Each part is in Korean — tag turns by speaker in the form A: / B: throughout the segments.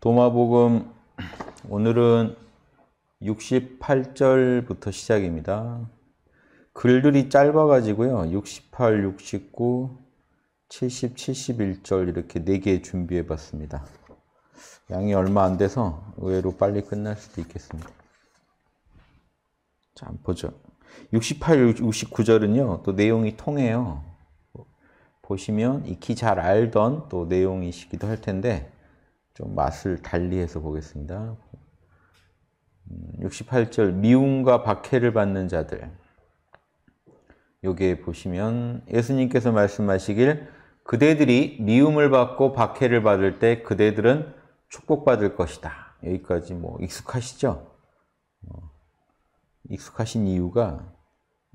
A: 도마복음 오늘은 68절부터 시작입니다. 글들이 짧아가지고요. 68, 69, 70, 71절 이렇게 4개 준비해 봤습니다. 양이 얼마 안 돼서 의외로 빨리 끝날 수도 있겠습니다. 자, 보죠. 68, 69절은요, 또 내용이 통해요. 보시면 익히 잘 알던 또 내용이시기도 할 텐데, 좀 맛을 달리해서 보겠습니다. 68절 음, 미움과 박해를 받는 자들 여기에 보시면 예수님께서 말씀하시길 그대들이 미움을 받고 박해를 받을 때 그대들은 축복받을 것이다. 여기까지 뭐 익숙하시죠? 어, 익숙하신 이유가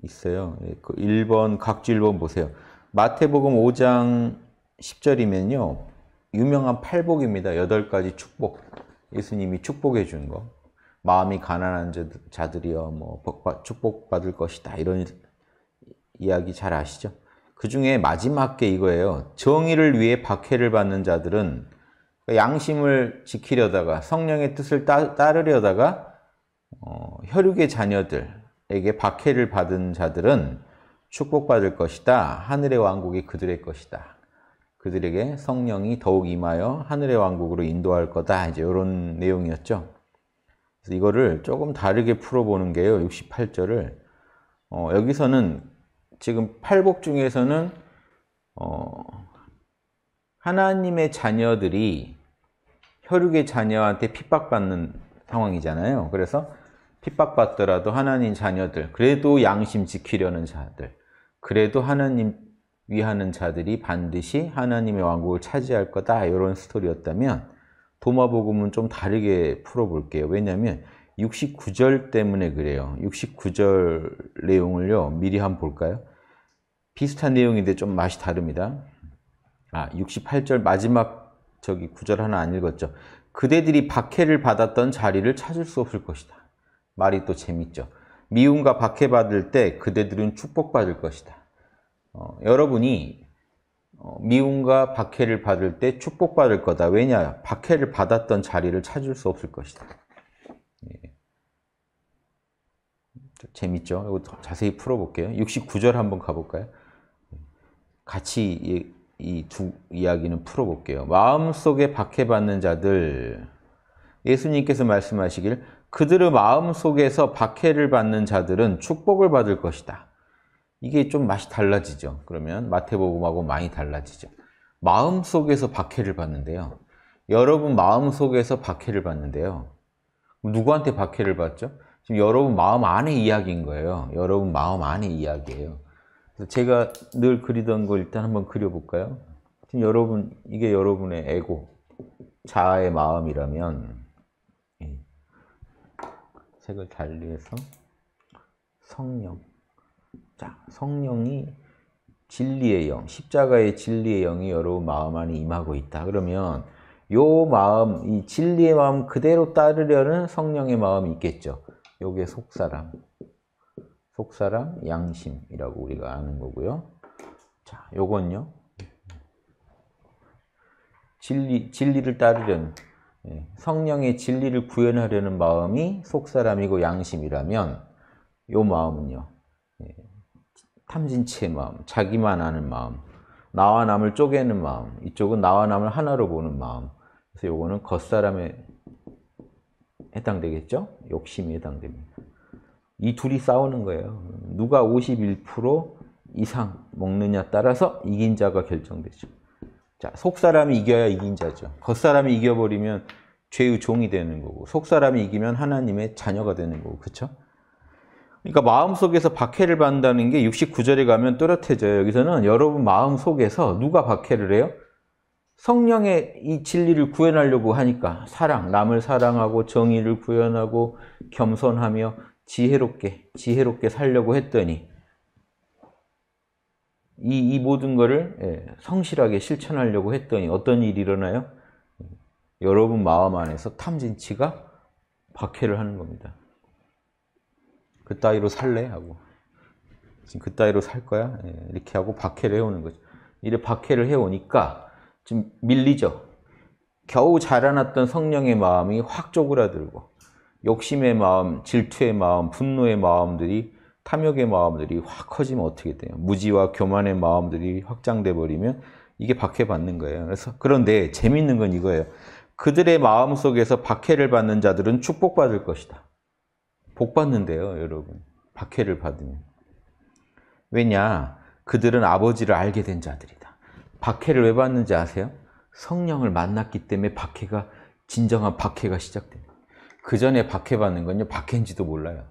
A: 있어요. 1번 예, 그 각주 1번 보세요. 마태복음 5장 10절이면요. 유명한 팔복입니다. 8가지 축복. 예수님이 축복해 준 거. 마음이 가난한 자들이여 뭐 축복받을 것이다. 이런 이야기 잘 아시죠? 그 중에 마지막 게 이거예요. 정의를 위해 박해를 받는 자들은 그러니까 양심을 지키려다가 성령의 뜻을 따, 르려다가 어, 혈육의 자녀들에게 박해를 받은 자들은 축복받을 것이다. 하늘의 왕국이 그들의 것이다. 그들에게 성령이 더욱 임하여 하늘의 왕국으로 인도할 거다. 이제 이런 내용이었죠. 그래서 이거를 조금 다르게 풀어보는 게요. 68절을 어, 여기서는 지금 팔복 중에서는 어, 하나님의 자녀들이 혈육의 자녀한테 핍박받는 상황이잖아요. 그래서 핍박받더라도 하나님 자녀들, 그래도 양심 지키려는 자들, 그래도 하나님 위하는 자들이 반드시 하나님의 왕국을 차지할 거다 이런 스토리였다면 도마복음은 좀 다르게 풀어볼게요. 왜냐하면 69절 때문에 그래요. 69절 내용을요 미리 한번 볼까요? 비슷한 내용인데 좀 맛이 다릅니다. 아, 68절 마지막 저기 구절 하나 안 읽었죠. 그대들이 박해를 받았던 자리를 찾을 수 없을 것이다. 말이 또 재밌죠. 미움과 박해받을 때 그대들은 축복받을 것이다. 어, 여러분이 어, 미움과 박해를 받을 때 축복받을 거다. 왜냐? 박해를 받았던 자리를 찾을 수 없을 것이다. 예. 재밌죠? 이거 더 자세히 풀어볼게요. 69절 한번 가볼까요? 같이 이두 이 이야기는 풀어볼게요. 마음속에 박해받는 자들 예수님께서 말씀하시길 그들의 마음속에서 박해를 받는 자들은 축복을 받을 것이다. 이게 좀 맛이 달라지죠. 그러면 마태복음하고 많이 달라지죠. 마음속에서 박해를 받는데요. 여러분 마음속에서 박해를 받는데요. 누구한테 박해를 받죠? 지금 여러분 마음 안의 이야기인 거예요. 여러분 마음 안의 이야기예요. 그래서 제가 늘 그리던 걸 일단 한번 그려볼까요? 지금 여러분 이게 여러분의 에고, 자아의 마음이라면 예. 색을 달리해서 성령. 자 성령이 진리의 영, 십자가의 진리의 영이 여러분 마음 안에 임하고 있다. 그러면 요 마음, 이 진리의 마음 그대로 따르려는 성령의 마음이 있겠죠. 요게 속사람, 속사람, 양심이라고 우리가 아는 거고요. 자, 요건요. 진리, 진리를 따르려는, 예, 성령의 진리를 구현하려는 마음이 속사람이고 양심이라면 요 마음은요. 예, 탐진 의 마음, 자기만 아는 마음, 나와 남을 쪼개는 마음, 이쪽은 나와 남을 하나로 보는 마음. 그래서 요거는 겉사람에 해당되겠죠? 욕심이 해당됩니다. 이 둘이 싸우는 거예요. 누가 51% 이상 먹느냐 따라서 이긴 자가 결정되죠. 자, 속사람이 이겨야 이긴 자죠. 겉사람이 이겨버리면 죄의 종이 되는 거고 속사람이 이기면 하나님의 자녀가 되는 거고 그렇죠? 그러니까 마음속에서 박해를 받는다는 게 69절에 가면 또렷해져요. 여기서는 여러분 마음속에서 누가 박해를 해요? 성령의 이 진리를 구현하려고 하니까 사랑, 남을 사랑하고 정의를 구현하고 겸손하며 지혜롭게, 지혜롭게 살려고 했더니 이, 이 모든 것을 예, 성실하게 실천하려고 했더니 어떤 일이 일어나요? 여러분 마음 안에서 탐진치가 박해를 하는 겁니다. 그 따위로 살래? 하고 지금 그 따위로 살 거야? 예, 이렇게 하고 박해를 해오는 거죠. 이래 박해를 해오니까 지금 밀리죠. 겨우 자라났던 성령의 마음이 확 쪼그라들고 욕심의 마음, 질투의 마음, 분노의 마음들이 탐욕의 마음들이 확 커지면 어떻게 돼요? 무지와 교만의 마음들이 확장돼 버리면 이게 박해받는 거예요. 그래서 그런데 재밌는 건 이거예요. 그들의 마음 속에서 박해를 받는 자들은 축복받을 것이다. 복 받는데요, 여러분. 박해를 받으면. 왜냐? 그들은 아버지를 알게 된 자들이다. 박해를 왜 받는지 아세요? 성령을 만났기 때문에 박해가 진정한 박해가 시작됩니다. 그 전에 박해받는 건요, 박해인지도 몰라요.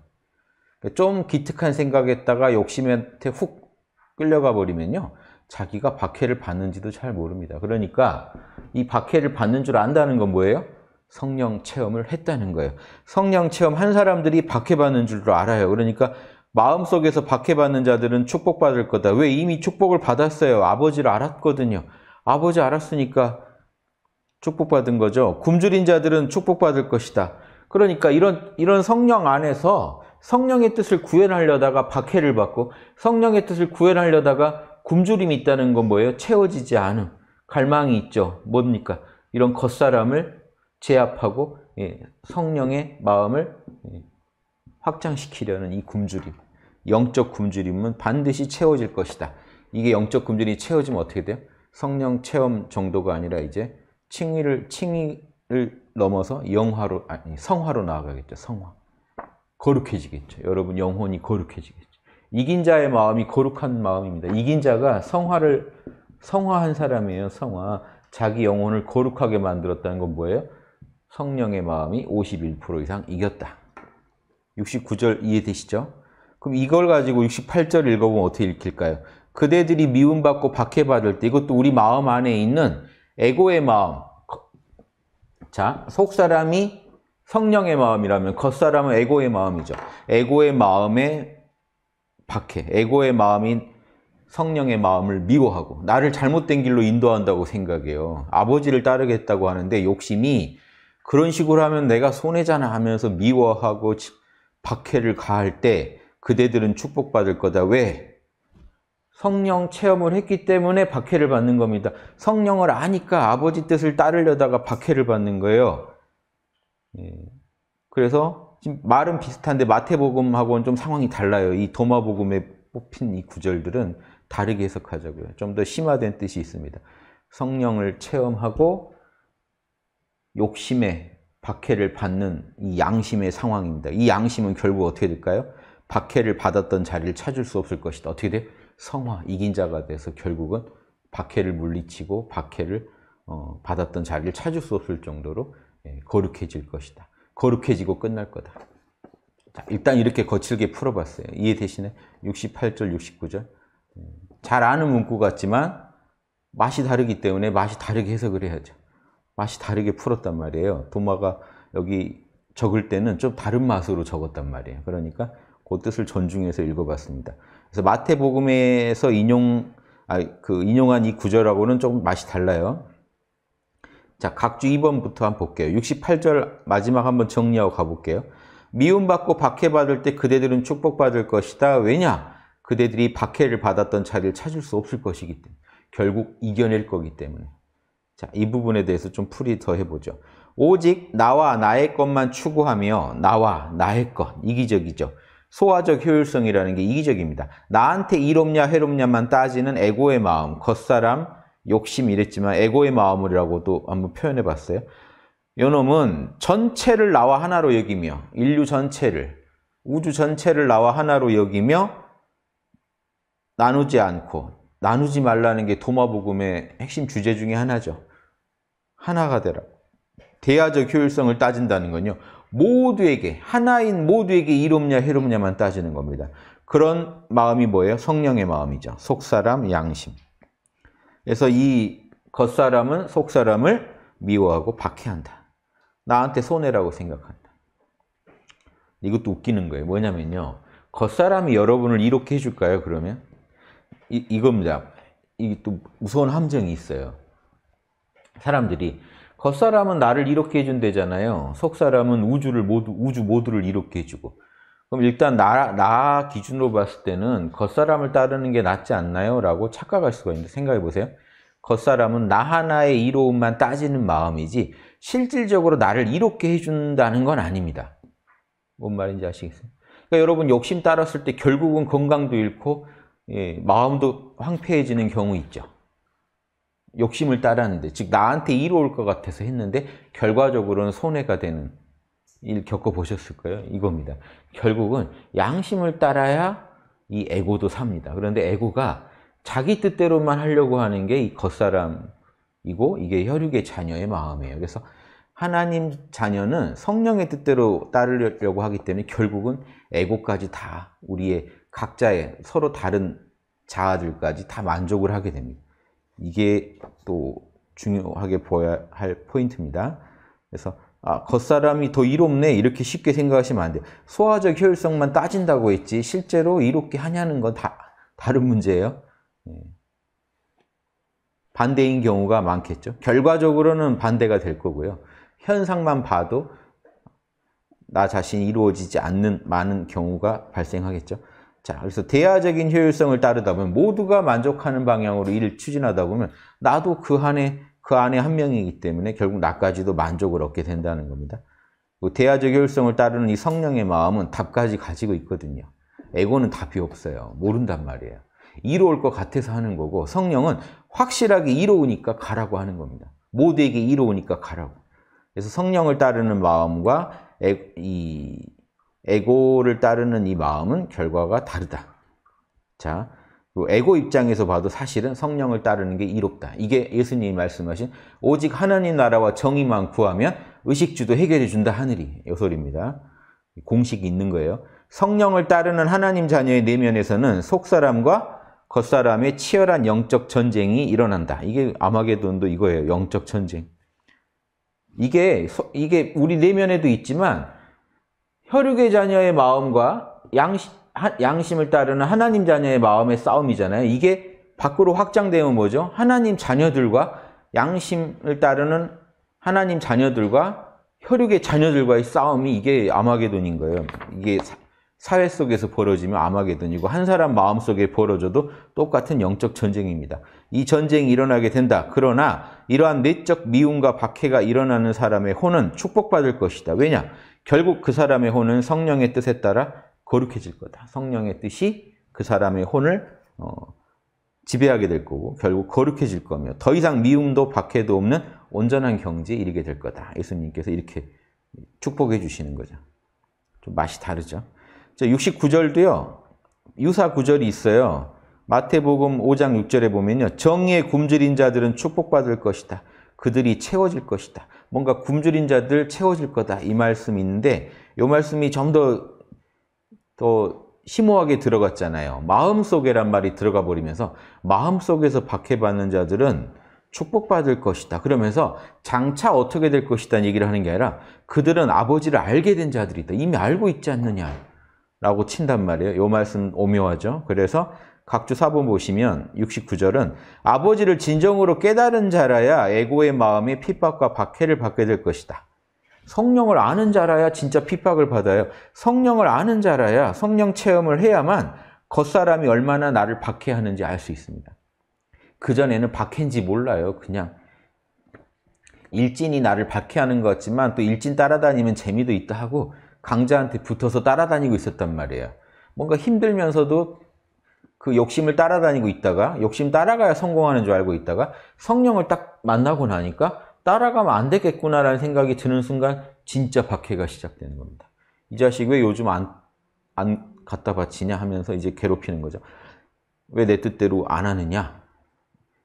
A: 그러니까 좀 기특한 생각에다가 욕심한테 훅 끌려가 버리면요, 자기가 박해를 받는지도 잘 모릅니다. 그러니까 이 박해를 받는 줄 안다는 건 뭐예요? 성령 체험을 했다는 거예요. 성령 체험한 사람들이 박해받는 줄로 알아요. 그러니까 마음속에서 박해받는 자들은 축복받을 거다. 왜 이미 축복을 받았어요. 아버지를 알았거든요. 아버지 알았으니까 축복받은 거죠. 굶주린 자들은 축복받을 것이다. 그러니까 이런, 이런 성령 안에서 성령의 뜻을 구현하려다가 박해를 받고 성령의 뜻을 구현하려다가 굶주림이 있다는 건 뭐예요? 채워지지 않음. 갈망이 있죠. 뭡니까? 이런 겉사람을 제압하고 예, 성령의 마음을 예, 확장시키려는 이 굶주림, 영적 굶주림은 반드시 채워질 것이다. 이게 영적 굶주림이 채워지면 어떻게 돼요? 성령 체험 정도가 아니라 이제 칭의를 칭의를 넘어서 영화로 아니 성화로 나아가겠죠. 성화. 거룩해지겠죠. 여러분 영혼이 거룩해지겠죠. 이긴 자의 마음이 거룩한 마음입니다. 이긴 자가 성화를 성화한 사람이에요. 성화. 자기 영혼을 거룩하게 만들었다는 건 뭐예요? 성령의 마음이 51% 이상 이겼다. 69절 이해되시죠? 그럼 이걸 가지고 68절 읽어보면 어떻게 읽힐까요? 그대들이 미움받고 박해받을 때 이것도 우리 마음 안에 있는 에고의 마음. 자, 속사람이 성령의 마음이라면 겉사람은 에고의 마음이죠. 에고의 마음에 박해, 에고의 마음인 성령의 마음을 미워하고 나를 잘못된 길로 인도한다고 생각해요. 아버지를 따르겠다고 하는데 욕심이 그런 식으로 하면 내가 손해잖아 하면서 미워하고 박해를 가할 때 그대들은 축복받을 거다. 왜? 성령 체험을 했기 때문에 박해를 받는 겁니다. 성령을 아니까 아버지 뜻을 따르려다가 박해를 받는 거예요. 예. 그래서 지금 말은 비슷한데 마태복음하고는 좀 상황이 달라요. 이 도마복음에 뽑힌 이 구절들은 다르게 해석하자고요. 좀 더 심화된 뜻이 있습니다. 성령을 체험하고 욕심의 박해를 받는 이 양심의 상황입니다. 이 양심은 결국 어떻게 될까요? 박해를 받았던 자리를 찾을 수 없을 것이다. 어떻게 돼요? 성화, 이긴 자가 돼서 결국은 박해를 물리치고 박해를 어, 받았던 자리를 찾을 수 없을 정도로 예, 거룩해질 것이다. 거룩해지고 끝날 거다. 자, 일단 이렇게 거칠게 풀어봤어요. 이해 대신에 68절, 69절. 잘 아는 문구 같지만 맛이 다르기 때문에 맛이 다르게 해석을 해야죠. 맛이 다르게 풀었단 말이에요. 도마가 여기 적을 때는 좀 다른 맛으로 적었단 말이에요. 그러니까 그 뜻을 존중해서 읽어봤습니다. 그래서 마태복음에서 인용, 아, 그 인용한 이 구절하고는 조금 맛이 달라요. 자, 각주 2번부터 한번 볼게요. 68절 마지막 한번 정리하고 가볼게요. 미움받고 박해받을 때 그대들은 축복받을 것이다. 왜냐? 그대들이 박해를 받았던 자리를 찾을 수 없을 것이기 때문에. 결국 이겨낼 거기 때문에. 자, 이 부분에 대해서 좀 풀이 더 해보죠. 오직 나와 나의 것만 추구하며 나와 나의 것, 이기적이죠. 소화적 효율성이라는 게 이기적입니다. 나한테 이롭냐 해롭냐만 따지는 에고의 마음, 겉사람, 욕심 이랬지만 에고의 마음이라고도 한번 표현해 봤어요. 요 놈은 전체를 나와 하나로 여기며 인류 전체를 우주 전체를 나와 하나로 여기며 나누지 않고 나누지 말라는 게 도마복음의 핵심 주제 중의 하나죠. 하나가 되라. 대화적 효율성을 따진다는 건요. 모두에게 하나인 모두에게 이롭냐 해롭냐만 따지는 겁니다. 그런 마음이 뭐예요? 성령의 마음이죠. 속사람 양심. 그래서 이 겉사람은 속사람을 미워하고 박해한다. 나한테 손해라고 생각한다. 이것도 웃기는 거예요. 뭐냐면요. 겉사람이 여러분을 이렇게 해줄까요? 그러면 이, 이겁니다. 이게 또 무서운 함정이 있어요. 사람들이 겉사람은 나를 이렇게 해준대잖아요. 속사람은 우주를 모두, 우주 모두를 이렇게 해주고. 그럼 일단 나, 나 기준으로 봤을 때는 겉사람을 따르는 게 낫지 않나요? 라고 착각할 수가 있는데 생각해 보세요. 겉사람은 나 하나의 이로움만 따지는 마음이지 실질적으로 나를 이렇게 해준다는 건 아닙니다. 뭔 말인지 아시겠어요? 그러니까 여러분 욕심 따랐을 때 결국은 건강도 잃고 예, 마음도 황폐해지는 경우 있죠. 욕심을 따랐는데 즉 나한테 이로울 것 같아서 했는데 결과적으로는 손해가 되는 일 겪어보셨을 거예요. 이겁니다. 결국은 양심을 따라야 이 에고도 삽니다. 그런데 에고가 자기 뜻대로만 하려고 하는 게 이 겉사람이고 이게 혈육의 자녀의 마음이에요. 그래서 하나님 자녀는 성령의 뜻대로 따르려고 하기 때문에 결국은 에고까지 다 우리의 각자의 서로 다른 자아들까지 다 만족을 하게 됩니다. 이게 또 중요하게 보아야 할 포인트입니다. 그래서 아, 겉사람이 더 이롭네 이렇게 쉽게 생각하시면 안 돼요. 소화적 효율성만 따진다고 했지 실제로 이롭게 하냐는 건 다 다른 문제예요. 예. 반대인 경우가 많겠죠. 결과적으로는 반대가 될 거고요. 현상만 봐도 나 자신이 이루어지지 않는 많은 경우가 발생하겠죠. 자, 그래서 대화적인 효율성을 따르다 보면 모두가 만족하는 방향으로 일을 추진하다 보면 나도 그 안에 그 안에 한 명이기 때문에 결국 나까지도 만족을 얻게 된다는 겁니다. 그 대화적 효율성을 따르는 이 성령의 마음은 답까지 가지고 있거든요. 에고는 답이 없어요. 모른단 말이에요. 이로울 것 같아서 하는 거고 성령은 확실하게 이로우니까 가라고 하는 겁니다. 모두에게 이로우니까 가라고. 그래서 성령을 따르는 마음과 이 에고를 따르는 이 마음은 결과가 다르다. 자, 그 에고 입장에서 봐도 사실은 성령을 따르는 게 이롭다. 이게 예수님이 말씀하신 오직 하나님 나라와 정의만 구하면 의식주도 해결해 준다 하늘이 요 소리입니다. 공식이 있는 거예요. 성령을 따르는 하나님 자녀의 내면에서는 속사람과 겉사람의 치열한 영적 전쟁이 일어난다. 이게 아마게돈도 이거예요. 영적 전쟁. 이게 이게 우리 내면에도 있지만 혈육의 자녀의 마음과 양심, 양심을 따르는 하나님 자녀의 마음의 싸움이잖아요. 이게 밖으로 확장되면 뭐죠? 하나님 자녀들과 양심을 따르는 하나님 자녀들과 혈육의 자녀들과의 싸움이 이게 아마게돈인 거예요. 이게 사회 속에서 벌어지면 아마게돈이고 한 사람 마음 속에 벌어져도 똑같은 영적 전쟁입니다. 이 전쟁이 일어나게 된다. 그러나 이러한 내적 미움과 박해가 일어나는 사람의 혼은 축복받을 것이다. 왜냐? 결국 그 사람의 혼은 성령의 뜻에 따라 거룩해질 거다. 성령의 뜻이 그 사람의 혼을 어, 지배하게 될 거고 결국 거룩해질 거며 더 이상 미움도 박해도 없는 온전한 경지에 이르게 될 거다. 예수님께서 이렇게 축복해 주시는 거죠. 좀 맛이 다르죠. 69절도요. 유사 구절이 있어요. 마태복음 5장 6절에 보면요. 정의에 굶주린 자들은 축복받을 것이다. 그들이 채워질 것이다. 뭔가 굶주린 자들 채워질 거다 이 말씀이 있는데 이 말씀이 좀 더더 더 심오하게 들어갔잖아요. 마음속에란 말이 들어가 버리면서 마음속에서 박해받는 자들은 축복받을 것이다. 그러면서 장차 어떻게 될 것이다 얘기를 하는 게 아니라 그들은 아버지를 알게 된 자들이다. 이미 알고 있지 않느냐 라고 친단 말이에요. 이 말씀 오묘하죠. 그래서 각주 4번 보시면 69절은 아버지를 진정으로 깨달은 자라야 에고의 마음이 핍박과 박해를 받게 될 것이다. 성령을 아는 자라야 진짜 핍박을 받아요. 성령을 아는 자라야 성령 체험을 해야만 겉사람이 얼마나 나를 박해하는지 알 수 있습니다. 그전에는 박해인지 몰라요. 그냥 일진이 나를 박해하는 것 같지만 또 일진 따라다니면 재미도 있다 하고 강자한테 붙어서 따라다니고 있었단 말이에요. 뭔가 힘들면서도 그 욕심을 따라다니고 있다가 욕심 따라가야 성공하는 줄 알고 있다가 성령을 딱 만나고 나니까 따라가면 안 되겠구나라는 생각이 드는 순간 진짜 박해가 시작되는 겁니다. 이 자식 왜 요즘 안, 안 갖다 바치냐 하면서 이제 괴롭히는 거죠. 왜 내 뜻대로 안 하느냐?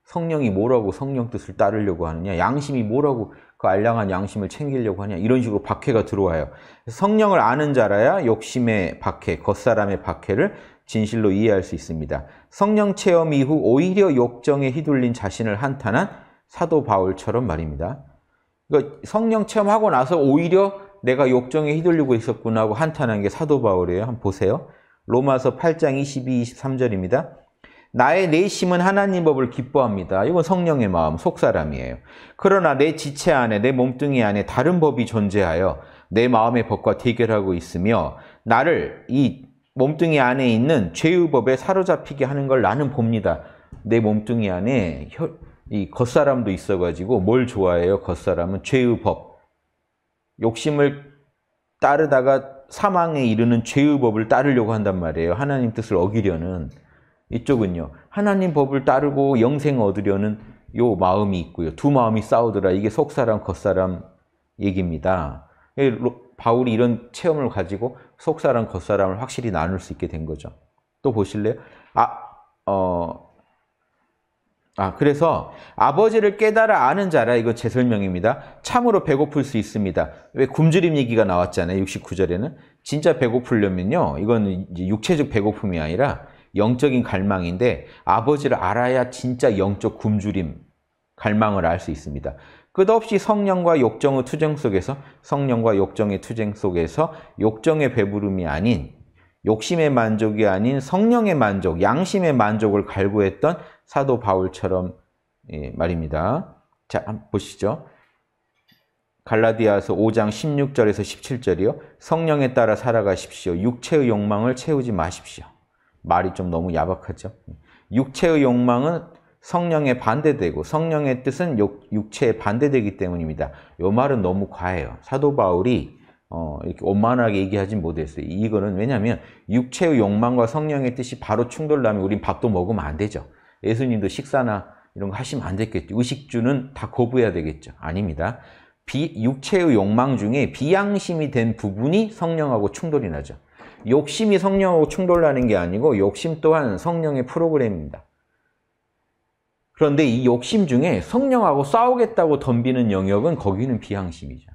A: 성령이 뭐라고 성령 뜻을 따르려고 하느냐? 양심이 뭐라고 그 알량한 양심을 챙기려고 하냐? 이런 식으로 박해가 들어와요. 성령을 아는 자라야 욕심의 박해, 겉사람의 박해를 진실로 이해할 수 있습니다. 성령 체험 이후 오히려 욕정에 휘둘린 자신을 한탄한 사도 바울처럼 말입니다. 그러니까 성령 체험하고 나서 오히려 내가 욕정에 휘둘리고 있었구나 하고 한탄한 게 사도 바울이에요. 한번 보세요. 로마서 8장 22, 23절입니다. 나의 내심은 하나님 법을 기뻐합니다. 이건 성령의 마음, 속사람이에요. 그러나 내 지체 안에, 내 몸뚱이 안에 다른 법이 존재하여 내 마음의 법과 대결하고 있으며 나를 이 몸뚱이 안에 있는 죄의법에 사로잡히게 하는 걸 나는 봅니다. 내 몸뚱이 안에 혀, 이 겉사람도 있어가지고 뭘 좋아해요? 겉사람은 죄의법. 욕심을 따르다가 사망에 이르는 죄의 법을 따르려고 한단 말이에요. 하나님 뜻을 어기려는 이쪽은요. 하나님 법을 따르고 영생 얻으려는 요 마음이 있고요. 두 마음이 싸우더라. 이게 속사람, 겉사람 얘기입니다. 바울이 이런 체험을 가지고 속사람, 겉사람을 확실히 나눌 수 있게 된 거죠. 또 보실래요? 아, 어, 아, 그래서 아버지를 깨달아 아는 자라, 이거 제 설명입니다. 참으로 배고플 수 있습니다. 왜 굶주림 얘기가 나왔잖아요, 69절에는. 진짜 배고플려면요, 이건 육체적 배고픔이 아니라 영적인 갈망인데 아버지를 알아야 진짜 영적 굶주림, 갈망을 알 수 있습니다. 끝없이 성령과 욕정의 투쟁 속에서 성령과 욕정의 투쟁 속에서 욕정의 배부름이 아닌 욕심의 만족이 아닌 성령의 만족, 양심의 만족을 갈구했던 사도 바울처럼 예, 말입니다. 자, 보시죠. 갈라디아서 5장 16절에서 17절이요. 성령에 따라 살아가십시오. 육체의 욕망을 채우지 마십시오. 말이 좀 너무 야박하죠. 육체의 욕망은 성령에 반대되고 성령의 뜻은 육, 체에 반대되기 때문입니다. 요 말은 너무 과해요. 사도 바울이 어, 이렇게 원만하게 얘기하진 못했어요. 이거는 왜냐하면 육체의 욕망과 성령의 뜻이 바로 충돌나면 우린 밥도 먹으면 안 되죠. 예수님도 식사나 이런 거 하시면 안 됐겠죠. 의식주는 다 거부해야 되겠죠. 아닙니다. 비, 육체의 욕망 중에 비양심이 된 부분이 성령하고 충돌이 나죠. 욕심이 성령하고 충돌나는 게 아니고 욕심 또한 성령의 프로그램입니다. 그런데 이 욕심 중에 성령하고 싸우겠다고 덤비는 영역은 거기는 비항심이죠.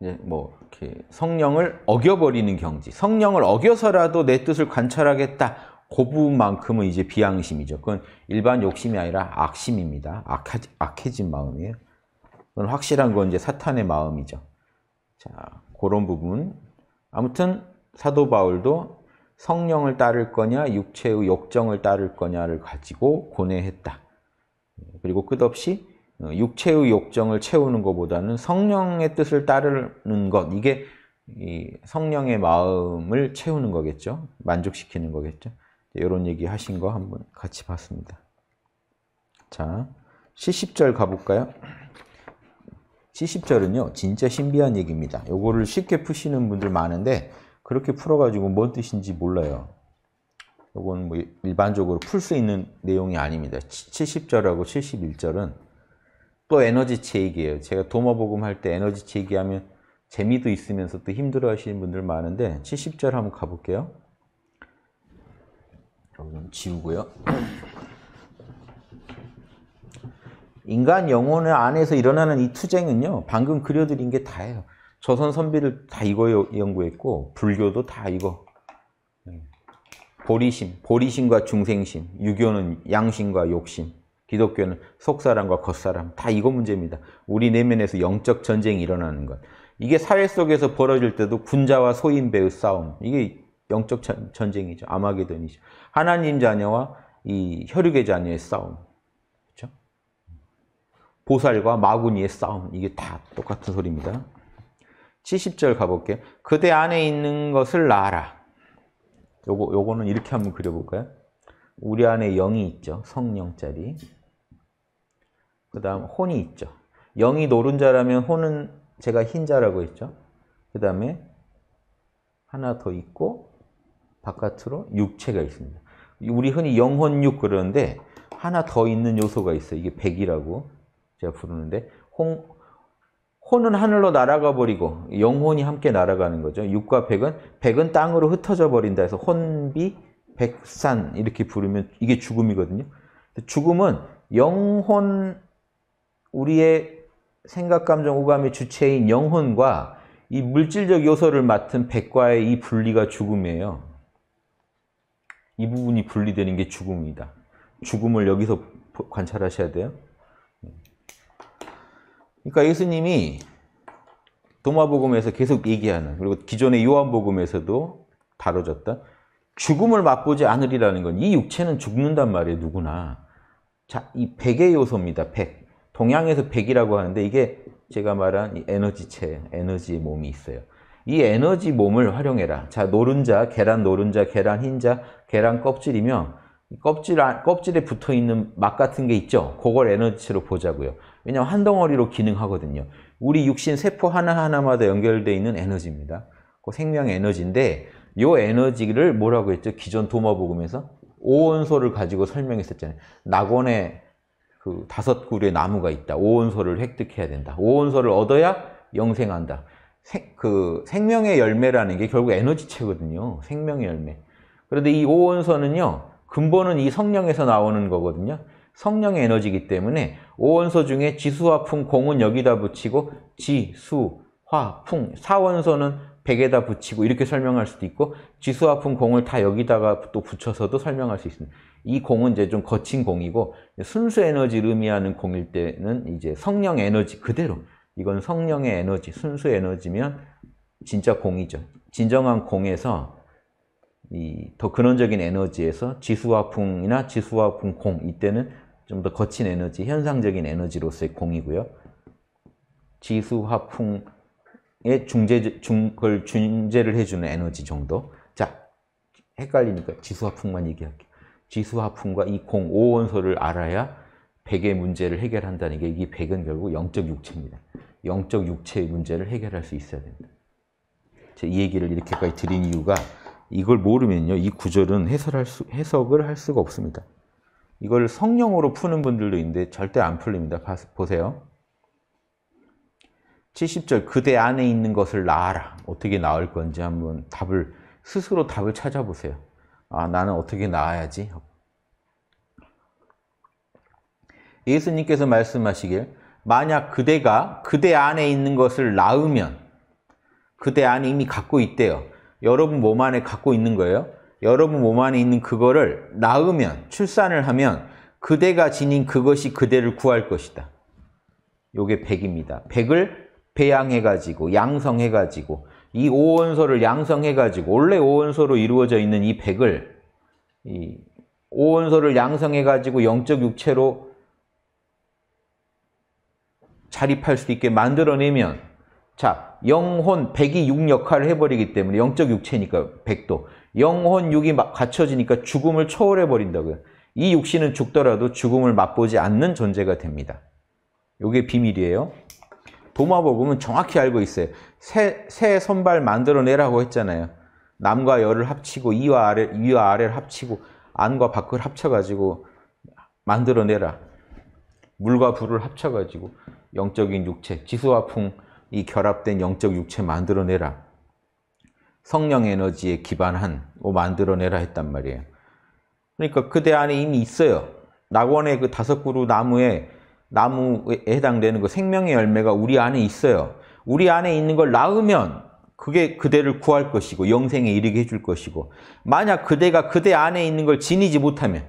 A: 이제 뭐 이렇게 성령을 어겨버리는 경지, 성령을 어겨서라도 내 뜻을 관찰하겠다. 그 부분만큼은 이제 비양심이죠. 그건 일반 욕심이 아니라 악심입니다. 악하 악해진 마음이에요. 그건 확실한 건 이제 사탄의 마음이죠. 자, 그런 부분. 아무튼 사도 바울도 성령을 따를 거냐 육체의 욕정을 따를 거냐를 가지고 고뇌했다. 그리고 끝없이 어, 육체의 욕정을 채우는 것보다는 성령의 뜻을 따르는 것 이게 성령의 마음을 채우는 거겠죠. 만족시키는 거겠죠. 이런 얘기 하신 거 한번 같이 봤습니다. 자, 70절 가볼까요? 70절은요. 진짜 신비한 얘기입니다. 요거를 쉽게 푸시는 분들 많은데 그렇게 풀어가지고 뭔 뜻인지 몰라요. 이건 뭐 일반적으로 풀 수 있는 내용이 아닙니다. 70절하고 71절은 또 에너지 체이기예요. 제가 도마복음 할 때 에너지 체이기 하면 재미도 있으면서 또 힘들어 하시는 분들 많은데 70절 한번 가볼게요. 좀 지우고요. 인간 영혼의 안에서 일어나는 이 투쟁은요. 방금 그려드린 게 다예요. 조선 선비를 다 이거 연구했고 불교도 다 이거 네. 보리심, 보리심과 중생심, 유교는 양심과 욕심, 기독교는 속사람과 겉사람 다 이거 문제입니다. 우리 내면에서 영적 전쟁이 일어나는 것. 이게 사회 속에서 벌어질 때도 군자와 소인배의 싸움. 이게 영적 전쟁이죠. 아마게돈이죠. 하나님 자녀와 이 혈육의 자녀의 싸움. 그렇죠? 보살과 마구니의 싸움. 이게 다 똑같은 소리입니다. 70절 가볼게요. 그대 안에 있는 것을 낳아라. 요거, 요거는 이렇게 한번 그려볼까요? 우리 안에 영이 있죠. 성령짜리. 그 다음 혼이 있죠. 영이 노른자라면 혼은 제가 흰자라고 했죠. 그 다음에 하나 더 있고 바깥으로 육체가 있습니다. 우리 흔히 영혼육 그러는데 하나 더 있는 요소가 있어요. 이게 백이라고 제가 부르는데 홍, 혼은 하늘로 날아가 버리고 영혼이 함께 날아가는 거죠. 육과 백은 백은 땅으로 흩어져 버린다 해서 혼비 백산 이렇게 부르면 이게 죽음이거든요. 죽음은 영혼 우리의 생각, 감정, 오감의 주체인 영혼과 이 물질적 요소를 맡은 백과의 이 분리가 죽음이에요. 이 부분이 분리되는 게 죽음이다. 죽음을 여기서 관찰하셔야 돼요. 그러니까 예수님이 도마복음에서 계속 얘기하는 그리고 기존의 요한복음에서도 다뤄졌던 죽음을 맛보지 않으리라는 건 이 육체는 죽는단 말이에요 누구나 자, 이 백의 요소입니다 백 동양에서 백이라고 하는데 이게 제가 말한 이 에너지체 에너지 몸이 있어요 이 에너지 몸을 활용해라 자 노른자 계란 노른자 계란 흰자 계란 껍질이면 껍질 껍질에 붙어 있는 막 같은 게 있죠. 그걸 에너지로 보자고요. 왜냐하면 한 덩어리로 기능하거든요. 우리 육신 세포 하나하나마다 연결되어 있는 에너지입니다. 그 생명 에너지인데 이 에너지를 뭐라고 했죠? 기존 도마복음에서 오온소를 가지고 설명했었잖아요. 낙원에 그 다섯 그루의 나무가 있다. 오온소를 획득해야 된다. 오온소를 얻어야 영생한다. 생, 그 생명의 열매라는 게 결국 에너지체거든요. 생명의 열매. 그런데 이 오온소는요. 근본은 이 성령에서 나오는 거거든요. 성령의 에너지이기 때문에 5원소 중에 지수화 풍 공은 여기다 붙이고 지수 화풍4원소는1 0 0에다 붙이고 이렇게 설명할 수도 있고 지수화 풍 공을 다 여기다가 또 붙여서도 설명할 수 있습니다. 이 공은 이제 좀 거친 공이고 순수 에너지를 의미하는 공일 때는 이제 성령 에너지 그대로 이건 성령의 에너지, 순수 에너지면 진짜 공이죠. 진정한 공에서 더 근원적인 에너지에서 지수화풍이나 지수화풍 공 이때는 좀 더 거친 에너지, 현상적인 에너지로서의 공이고요. 지수화풍의 중재, 중, 걸 중재를 해주는 에너지 정도. 자, 헷갈리니까 지수화풍만 얘기할게요. 지수화풍과 이 공, 5원소를 알아야 100의 문제를 해결한다는 게이 100은 결국 영적 육체입니다. 영적 육체의 문제를 해결할 수 있어야 됩니다. 제이 얘기를 이렇게까지 드린 이유가 이걸 모르면요. 이 구절은 해설할 수, 해석을 할 수가 없습니다. 이걸 성령으로 푸는 분들도 있는데 절대 안 풀립니다. 보세요. 70절 그대 안에 있는 것을 나아라. 어떻게 나을 건지 한번 답을 스스로 답을 찾아보세요. 아, 나는 어떻게 나아야지? 예수님께서 말씀하시길 만약 그대가 그대 안에 있는 것을 낳으면 그대 안에 이미 갖고 있대요. 여러분 몸 안에 갖고 있는 거예요. 여러분 몸 안에 있는 그거를 낳으면, 출산을 하면 그대가 지닌 그것이 그대를 구할 것이다. 요게 백입니다. 백을 배양해가지고, 양성해가지고, 이 오원소를 양성해가지고, 원래 오원소로 이루어져 있는 이 백을, 이 오원소를 양성해가지고 영적 육체로 자립할 수 있게 만들어내면 자, 영혼 1 0이6 역할을 해버리기 때문에 영적 육체니까 100도. 영혼 6이 갖춰지니까 죽음을 초월해버린다고요. 이 육신은 죽더라도 죽음을 맛보지 않는 존재가 됩니다. 이게 비밀이에요. 도마복음은 정확히 알고 있어요. 새, 새 선발 만들어내라고 했잖아요. 남과 여를 합치고 이와 아래, 위와 아래를 합치고 안과 밖을 합쳐가지고 만들어내라. 물과 불을 합쳐가지고 영적인 육체, 지수와 풍, 이 결합된 영적 육체 만들어내라. 성령 에너지에 기반한 뭐 만들어내라 했단 말이에요. 그러니까 그대 안에 이미 있어요. 낙원의 그 다섯 그루 나무에 나무에 해당되는 그 생명의 열매가 우리 안에 있어요. 우리 안에 있는 걸 낳으면 그게 그대를 구할 것이고 영생에 이르게 해줄 것이고 만약 그대가 그대 안에 있는 걸 지니지 못하면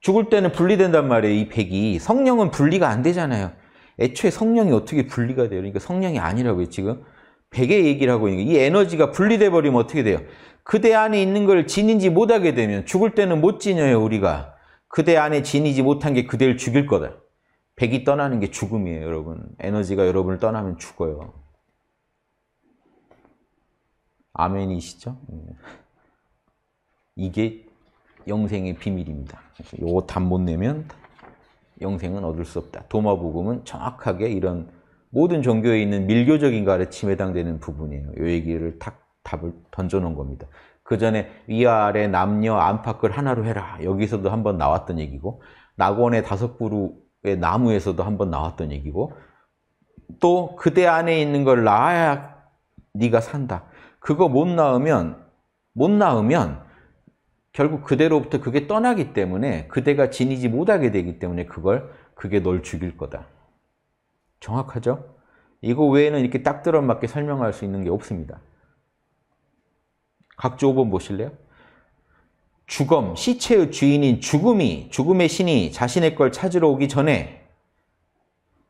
A: 죽을 때는 분리된단 말이에요. 이 백이 성령은 분리가 안 되잖아요. 애초에 성령이 어떻게 분리가 돼요? 그러니까 성령이 아니라고요, 지금. 베개 얘기를 하고 있는 게이 에너지가 분리돼 버리면 어떻게 돼요? 그대 안에 있는 걸 지니지 못하게 되면 죽을 때는 못 지녀요, 우리가. 그대 안에 지니지 못한 게 그대를 죽일 거다. 백이 떠나는 게 죽음이에요, 여러분. 에너지가 여러분을 떠나면 죽어요. 아멘이시죠? 이게 영생의 비밀입니다. 요거 답못 내면 영생은 얻을 수 없다. 도마복음은 정확하게 이런 모든 종교에 있는 밀교적인 가르침에 해당되는 부분이에요. 이 얘기를 탁 답을 던져놓은 겁니다. 그 전에 위아래 남녀 안팎을 하나로 해라. 여기서도 한번 나왔던 얘기고 낙원의 다섯 그루의 나무에서도 한번 나왔던 얘기고 또 그대 안에 있는 걸 낳아야 네가 산다. 그거 못 낳으면 못 낳으면 결국 그대로부터 그게 떠나기 때문에 그대가 지니지 못하게 되기 때문에 그걸 그게 널 죽일 거다. 정확하죠? 이거 외에는 이렇게 딱 들어맞게 설명할 수 있는 게 없습니다. 각조 5번 보실래요? 죽음, 시체의 주인인 죽음이, 죽음의 신이 자신의 걸 찾으러 오기 전에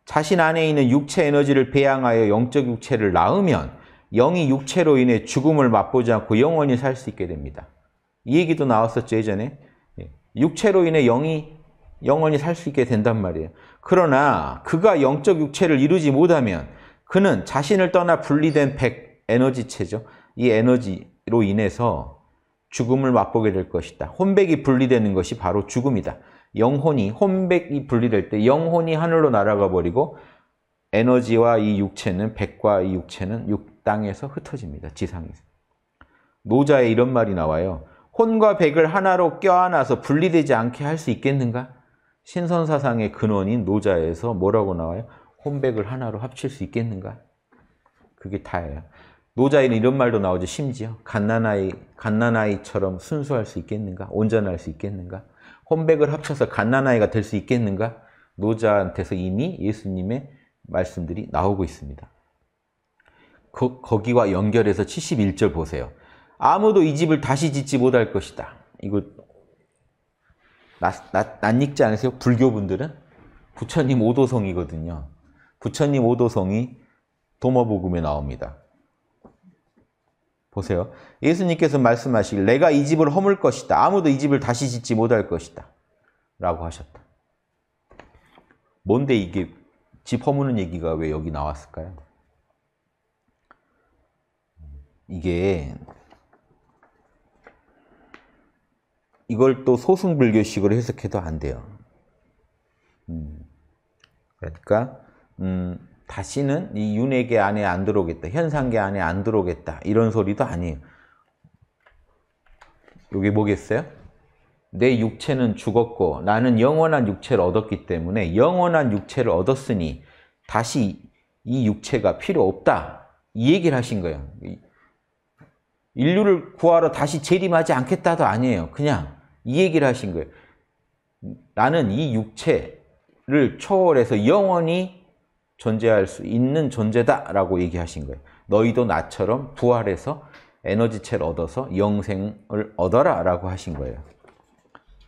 A: 자신 안에 있는 육체 에너지를 배양하여 영적 육체를 낳으면 영이 육체로 인해 죽음을 맛보지 않고 영원히 살 수 있게 됩니다. 이 얘기도 나왔었죠, 예전에. 예. 육체로 인해 영이 영원히 살 수 있게 된단 말이에요. 그러나 그가 영적 육체를 이루지 못하면 그는 자신을 떠나 분리된 백 에너지체죠. 이 에너지로 인해서 죽음을 맛보게 될 것이다. 혼백이 분리되는 것이 바로 죽음이다. 영혼이 혼백이 분리될 때 영혼이 하늘로 날아가 버리고 에너지와 이 육체는 백과 이 육체는 육 땅에서 흩어집니다. 지상에서. 노자에 이런 말이 나와요. 혼과 백을 하나로 껴안아서 분리되지 않게 할 수 있겠는가? 신선사상의 근원인 노자에서 뭐라고 나와요? 혼백을 하나로 합칠 수 있겠는가? 그게 다예요. 노자에는 이런 말도 나오죠. 심지어 갓난아이, 갓난아이처럼 순수할 수 있겠는가? 온전할 수 있겠는가? 혼백을 합쳐서 갓난아이가 될 수 있겠는가? 노자한테서 이미 예수님의 말씀들이 나오고 있습니다. 거, 거기와 연결해서 71절 보세요. 아무도 이 집을 다시 짓지 못할 것이다. 이거 낯, 익지 않으세요? 불교분들은? 부처님 오도성이거든요. 부처님 오도성이 도마복음에 나옵니다. 보세요. 예수님께서 말씀하시길 내가 이 집을 허물 것이다. 아무도 이 집을 다시 짓지 못할 것이다. 라고 하셨다. 뭔데 이게 집 허무는 얘기가 왜 여기 나왔을까요? 이게 이걸 또 소승불교식으로 해석해도 안 돼요. 음. 그러니까 음, 다시는 이 윤회계 안에 안 들어오겠다, 현상계 안에 안 들어오겠다 이런 소리도 아니에요. 이게 뭐겠어요? 내 육체는 죽었고 나는 영원한 육체를 얻었기 때문에 영원한 육체를 얻었으니 다시 이 육체가 필요 없다 이 얘기를 하신 거예요. 인류를 구하러 다시 재림하지 않겠다도 아니에요. 그냥 이 얘기를 하신 거예요. 나는 이 육체를 초월해서 영원히 존재할 수 있는 존재다라고 얘기하신 거예요. 너희도 나처럼 부활해서 에너지체를 얻어서 영생을 얻어라 라고 하신 거예요.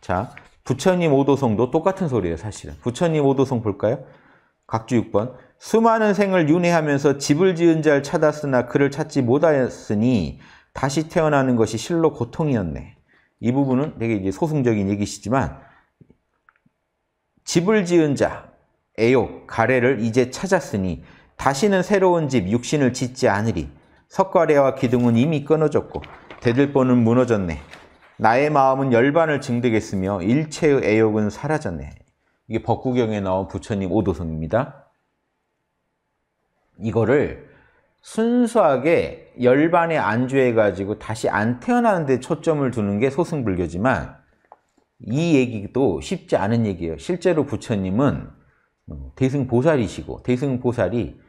A: 자, 부처님 오도성도 똑같은 소리예요, 사실은. 부처님 오도성 볼까요? 각주 6번. 수많은 생을 윤회하면서 집을 지은 자를 찾았으나 그를 찾지 못하였으니 다시 태어나는 것이 실로 고통이었네. 이 부분은 되게 이제 소승적인 얘기시지만 집을 지은 자 애욕 가래를 이제 찾았으니 다시는 새로운 집 육신을 짓지 않으리 석가래와 기둥은 이미 끊어졌고 대들보는 무너졌네 나의 마음은 열반을 증득했으며 일체의 애욕은 사라졌네 이게 법구경에 나온 부처님 오도성입니다 이거를 순수하게 열반에 안주해가지고 다시 안 태어나는 데 초점을 두는 게 소승불교지만 이 얘기도 쉽지 않은 얘기예요. 실제로 부처님은 어, 대승보살이시고 대승보살이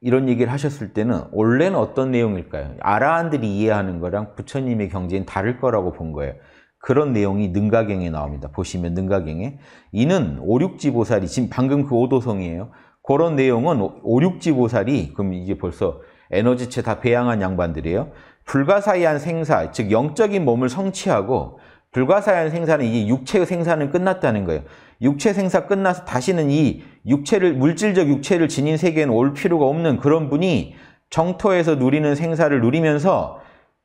A: 이런 얘기를 하셨을 때는 원래는 어떤 내용일까요? 아라한들이 이해하는 거랑 부처님의 경지는 다를 거라고 본 거예요. 그런 내용이 능가경에 나옵니다. 보시면 능가경에 이는 오륙지보살이 지금 방금 그 오도성이에요. 그런 내용은 오륙지 보살이 그럼 이게 벌써 에너지체 다 배양한 양반들이에요. 불가사의한 생사, 즉 영적인 몸을 성취하고 불가사의한 생사는 이 육체의 생사는 끝났다는 거예요. 육체 생사 끝나서 다시는 이 육체를 물질적 육체를 지닌 세계에는 올 필요가 없는 그런 분이 정토에서 누리는 생사를 누리면서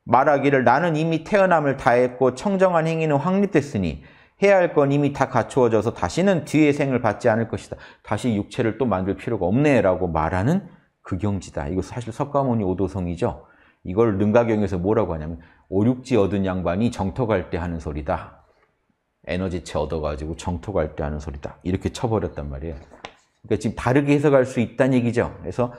A: 말하기를 나는 이미 태어남을 다했고 청정한 행위는 확립됐으니 해야 할 건 이미 다 갖추어져서 다시는 뒤의 생을 받지 않을 것이다. 다시 육체를 또 만들 필요가 없네라고 말하는 극경지다. 이거 사실 석가모니 오도성이죠. 이걸 능가경에서 뭐라고 하냐면 오륙지 얻은 양반이 정토 갈 때 하는 소리다. 에너지체 얻어가지고 정토 갈 때 하는 소리다. 이렇게 쳐버렸단 말이에요. 그러니까 지금 다르게 해석할 수 있다는 얘기죠. 그래서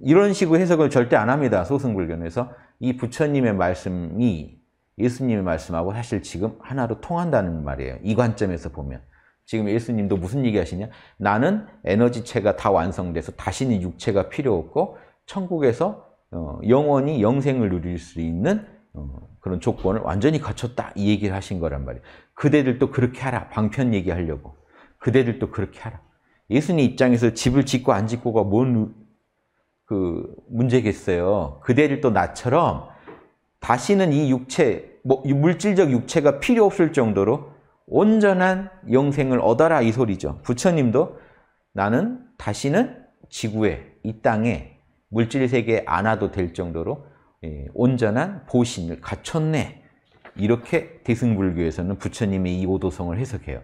A: 이런 식으로 해석을 절대 안 합니다. 소승불견에서. 이 부처님의 말씀이 예수님의 말씀하고 사실 지금 하나로 통한다는 말이에요. 이 관점에서 보면. 지금 예수님도 무슨 얘기 하시냐? 나는 에너지체가 다 완성돼서 다시는 육체가 필요 없고 천국에서 어, 영원히 영생을 누릴 수 있는 어, 그런 조건을 완전히 갖췄다 이 얘기를 하신 거란 말이에요. 그대들도 그렇게 하라. 방편 얘기하려고. 그대들도 그렇게 하라. 예수님 입장에서 집을 짓고 안 짓고가 뭔 그 문제겠어요. 그대들도 나처럼 다시는 이 육체, 뭐, 물질적 육체가 필요 없을 정도로 온전한 영생을 얻어라 이 소리죠. 부처님도 나는 다시는 지구에, 이 땅에 물질 세계에 안 와도 될 정도로 예, 온전한 보신을 갖췄네. 이렇게 대승불교에서는 부처님의 이 오도성을 해석해요.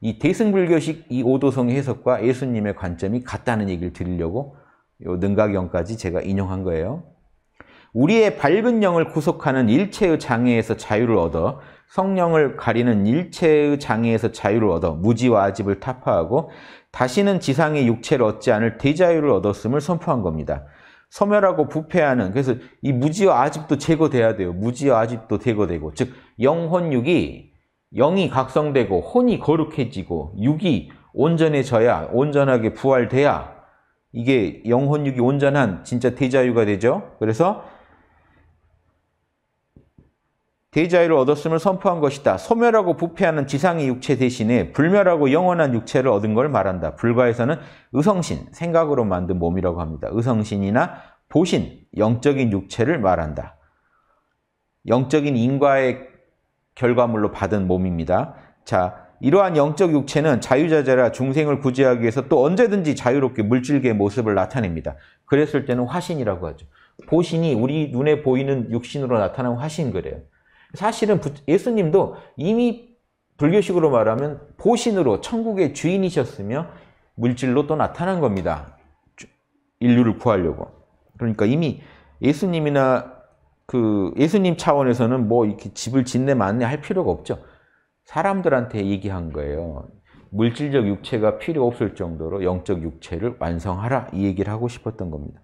A: 이 대승불교식 이오도성 해석과 예수님의 관점이 같다는 얘기를 드리려고 요 능가경까지 제가 인용한 거예요. 우리의 밝은 영을 구속하는 일체의 장애에서 자유를 얻어 성령을 가리는 일체의 장애에서 자유를 얻어 무지와 아집을 타파하고 다시는 지상의 육체를 얻지 않을 대자유를 얻었음을 선포한 겁니다. 소멸하고 부패하는 그래서 이 무지와 아집도 제거돼야 돼요. 무지와 아집도 제거되고 즉 영혼육이 영이 각성되고 혼이 거룩해지고 육이 온전해져야 온전하게 부활돼야 이게 영혼육이 온전한 진짜 대자유가 되죠. 그래서 대자유를 얻었음을 선포한 것이다. 소멸하고 부패하는 지상의 육체 대신에 불멸하고 영원한 육체를 얻은 걸 말한다. 불과에서는 의성신, 생각으로 만든 몸이라고 합니다. 의성신이나 보신, 영적인 육체를 말한다. 영적인 인과의 결과물로 받은 몸입니다. 자, 이러한 영적 육체는 자유자재라 중생을 구제하기 위해서 또 언제든지 자유롭게 물질계의 모습을 나타냅니다. 그랬을 때는 화신이라고 하죠. 보신이 우리 눈에 보이는 육신으로 나타난 화신 그래요. 사실은 예수님도 이미 불교식으로 말하면 보신으로 천국의 주인이셨으며 물질로 또 나타난 겁니다. 인류를 구하려고. 그러니까 이미 예수님이나 그 예수님 차원에서는 뭐 이렇게 집을 짓네 만네 할 필요가 없죠. 사람들한테 얘기한 거예요. 물질적 육체가 필요 없을 정도로 영적 육체를 완성하라 이 얘기를 하고 싶었던 겁니다.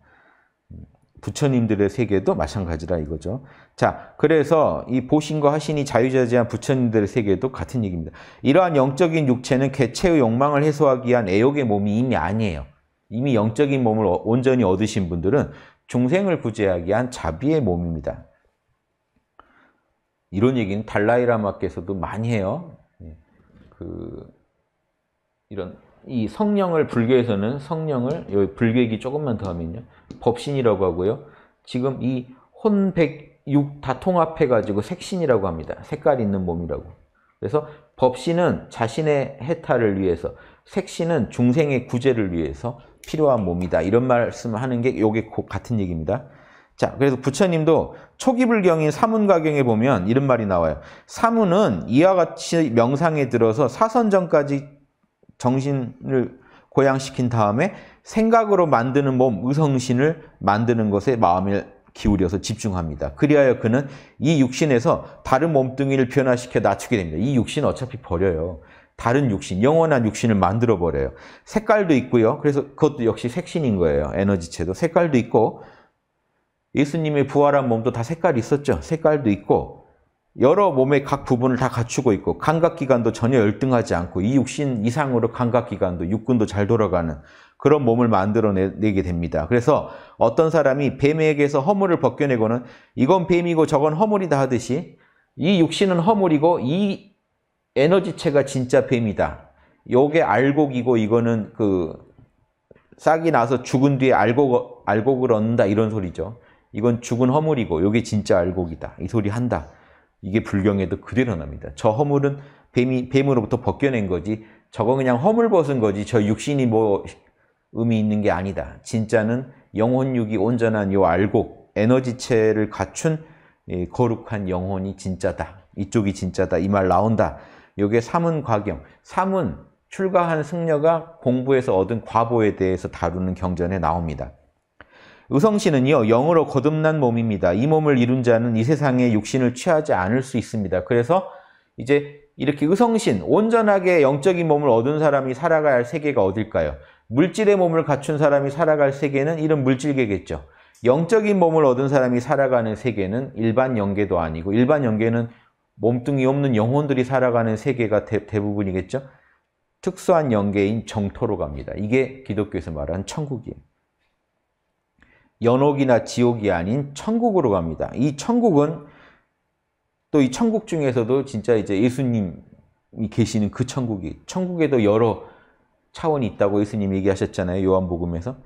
A: 부처님들의 세계도 마찬가지라 이거죠. 자, 그래서 이 보신과 하신이 자유자재한 부처님들의 세계도 같은 얘기입니다. 이러한 영적인 육체는 개체의 욕망을 해소하기 위한 애욕의 몸이 이미 아니에요. 이미 영적인 몸을 어, 온전히 얻으신 분들은 중생을 구제하기 위한 자비의 몸입니다. 이런 얘기는 달라이라마께서도 많이 해요. 예. 그 이런 이 성령을 불교에서는 성령을 여기 불교얘기 조금만 더 하면요. 법신이라고 하고요. 지금 이 혼백육 다 통합해가지고 색신이라고 합니다. 색깔 있는 몸이라고. 그래서 법신은 자신의 해탈을 위해서, 색신은 중생의 구제를 위해서 필요한 몸이다. 이런 말씀을 하는 게 요게 같은 얘기입니다. 자, 그래서 부처님도 초기불경인 사문가경에 보면 이런 말이 나와요. 사문은 이와 같이 명상에 들어서 사선전까지 정신을 고양시킨 다음에 생각으로 만드는 몸, 의성신을 만드는 것에 마음을 기울여서 집중합니다. 그리하여 그는 이 육신에서 다른 몸뚱이를 변화시켜 낮추게 됩니다. 이육신 어차피 버려요. 다른 육신, 영원한 육신을 만들어 버려요. 색깔도 있고요. 그래서 그것도 역시 색신인 거예요. 에너지체도 색깔도 있고 예수님의 부활한 몸도 다 색깔이 있었죠. 색깔도 있고 여러 몸의 각 부분을 다 갖추고 있고 감각기관도 전혀 열등하지 않고 이 육신 이상으로 감각기관도 육군도 잘 돌아가는 그런 몸을 만들어내게 됩니다. 그래서 어떤 사람이 뱀에게서 허물을 벗겨내고는 이건 뱀이고 저건 허물이다 하듯이 이 육신은 허물이고 이 에너지체가 진짜 뱀이다. 요게 알곡이고 이거는 그 싹이 나서 죽은 뒤에 알곡, 알곡을 얻는다 이런 소리죠. 이건 죽은 허물이고 요게 진짜 알곡이다. 이 소리 한다. 이게 불경에도 그대로 납니다. 저 허물은 뱀이, 뱀으로부터 벗겨낸 거지 저건 그냥 허물 벗은 거지 저 육신이 뭐 의미 있는 게 아니다. 진짜는 영혼육이 온전한 요 알곡, 에너지체를 갖춘 예, 거룩한 영혼이 진짜다. 이쪽이 진짜다. 이 말 나온다. 요게 삼은 과경. 삼은 출가한 승려가 공부해서 얻은 과보에 대해서 다루는 경전에 나옵니다. 의성신은요, 영으로 거듭난 몸입니다. 이 몸을 이룬 자는 이세상에 육신을 취하지 않을 수 있습니다. 그래서 이제 이렇게 의성신, 온전하게 영적인 몸을 얻은 사람이 살아갈 세계가 어딜까요? 물질의 몸을 갖춘 사람이 살아갈 세계는 이런 물질계겠죠. 영적인 몸을 얻은 사람이 살아가는 세계는 일반 영계도 아니고 일반 영계는 몸뚱이 없는 영혼들이 살아가는 세계가 대, 부분이겠죠 특수한 영계인 정토로 갑니다. 이게 기독교에서 말하는 천국이에요. 연옥이나 지옥이 아닌 천국으로 갑니다. 이 천국은 또 이 천국 중에서도 진짜 이제 예수님이 계시는 그 천국이 천국에도 여러 차원이 있다고 예수님 얘기하셨잖아요. 요한복음에서.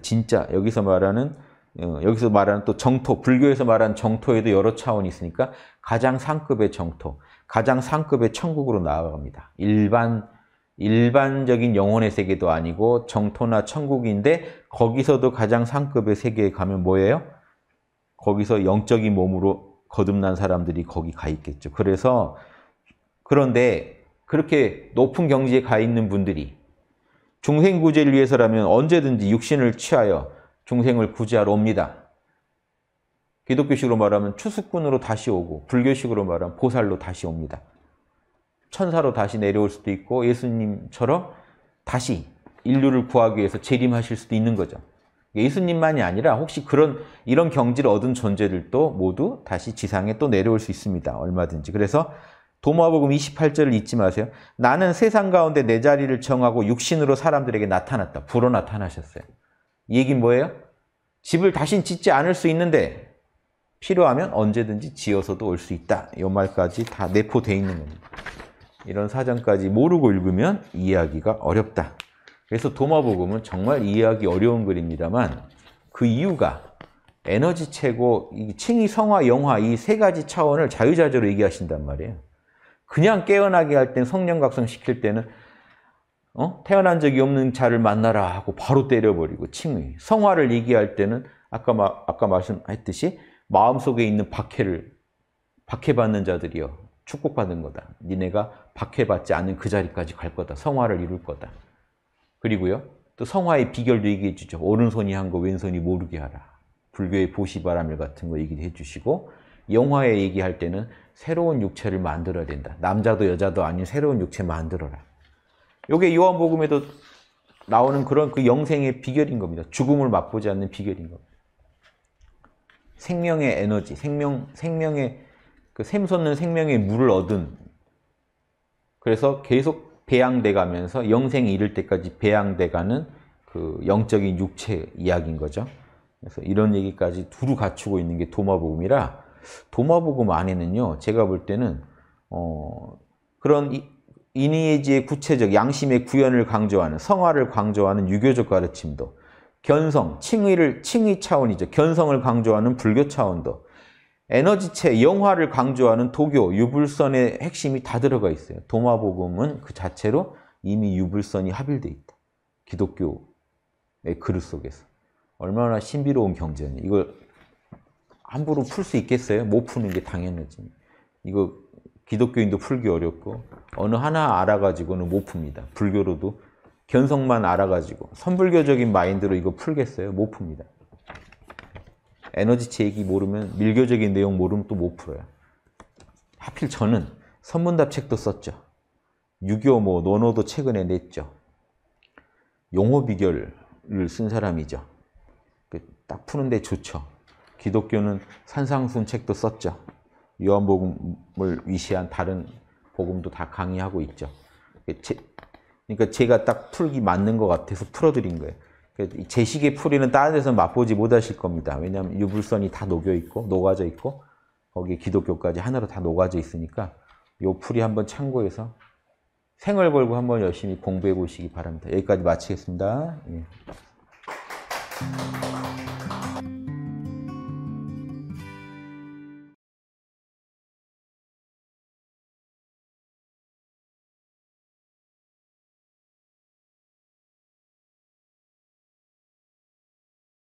A: 진짜 여기서 말하는 어, 여기서 말하는 또 정토, 불교에서 말하는 정토에도 여러 차원이 있으니까 가장 상급의 정토, 가장 상급의 천국으로 나아갑니다. 일반 일반적인 영혼의 세계도 아니고 정토나 천국인데 거기서도 가장 상급의 세계에 가면 뭐예요? 거기서 영적인 몸으로 거듭난 사람들이 거기 가 있겠죠. 그래서 그런데 그렇게 높은 경지에 가 있는 분들이 중생 구제를 위해서라면 언제든지 육신을 취하여 중생을 구제하러 옵니다. 기독교식으로 말하면 추수꾼으로 다시 오고 불교식으로 말하면 보살로 다시 옵니다. 천사로 다시 내려올 수도 있고 예수님처럼 다시 인류를 구하기 위해서 재림하실 수도 있는 거죠. 예수님만이 아니라 혹시 그런 이런 경지를 얻은 존재들도 모두 다시 지상에 또 내려올 수 있습니다. 얼마든지. 그래서 도마복음 28절을 잊지 마세요. 나는 세상 가운데 내 자리를 정하고 육신으로 사람들에게 나타났다. 불어 나타나셨어요. 이 얘긴 뭐예요? 집을 다신 짓지 않을 수 있는데 필요하면 언제든지 지어서도 올 수 있다. 이 말까지 다 내포되어 있는 겁니다. 이런 사정까지 모르고 읽으면 이해하기가 어렵다. 그래서 도마복음은 정말 이해하기 어려운 글입니다만 그 이유가 에너지 최고, 칭의, 성화, 영화 이 세 가지 차원을 자유자재로 얘기하신단 말이에요. 그냥 깨어나게 할 땐 성령각성 시킬 때는 어? 태어난 적이 없는 자를 만나라 하고 바로 때려버리고 칭의. 성화를 얘기할 때는 아까, 마, 아까 말씀했듯이 마음속에 있는 박해를 박해받는 자들이요. 축복받는 거다. 니네가 박해받지 않은 그 자리까지 갈 거다. 성화를 이룰 거다. 그리고요. 또 성화의 비결도 얘기해 주죠. 오른손이 한 거 왼손이 모르게 하라. 불교의 보시바람일 같은 거 얘기도 해 주시고 영화에 얘기할 때는 새로운 육체를 만들어야 된다. 남자도 여자도 아닌 새로운 육체 만들어라. 요게 요한복음에도 나오는 그런 그 영생의 비결인 겁니다. 죽음을 맛보지 않는 비결인 겁니다. 생명의 에너지, 생명, 생명의 그 샘솟는 생명의 물을 얻은 그래서 계속 배양돼 가면서 영생에 이를 때까지 배양돼 가는 그 영적인 육체 이야기인 거죠. 그래서 이런 얘기까지 두루 갖추고 있는 게 도마복음이라 도마복음 안에는요. 제가 볼 때는 어 그런 이, 니에지의 구체적 양심의 구현을 강조하는 성화를 강조하는 유교적 가르침도 견성, 칭의를 칭의 차원이죠. 견성을 강조하는 불교 차원도 에너지체 영화를 강조하는 도교 유불선의 핵심이 다 들어가 있어요. 도마복음은 그 자체로 이미 유불선이 합일돼 있다. 기독교의 그릇 속에서. 얼마나 신비로운 경제냐 이걸 함부로 풀 수 있겠어요? 못 푸는 게 당연하지. 이거 기독교인도 풀기 어렵고 어느 하나 알아가지고는 못 풉니다. 불교로도 견성만 알아가지고 선불교적인 마인드로 이거 풀겠어요? 못 풉니다. 에너지체 얘기 모르면 밀교적인 내용 모르면 또 못 풀어요. 하필 저는 선문답 책도 썼죠. 6.25뭐 논어도 최근에 냈죠. 용어 비결을 쓴 사람이죠. 그 딱 푸는데 좋죠. 기독교는 산상순 책도 썼죠. 요한복음을 위시한 다른 복음도 다 강의하고 있죠. 그 그러니까 제가 딱 풀기 맞는 것 같아서 풀어드린 거예요. 그 제식의 풀이는 다른 데서 맛보지 못하실 겁니다. 왜냐하면 유불선이 다 녹여 있고 녹아져 있고 거기에 기독교까지 하나로 다 녹아져 있으니까 요 풀이 한번 참고해서 생을 걸고 한번 열심히 공부해 보시기 바랍니다. 여기까지 마치겠습니다. 예.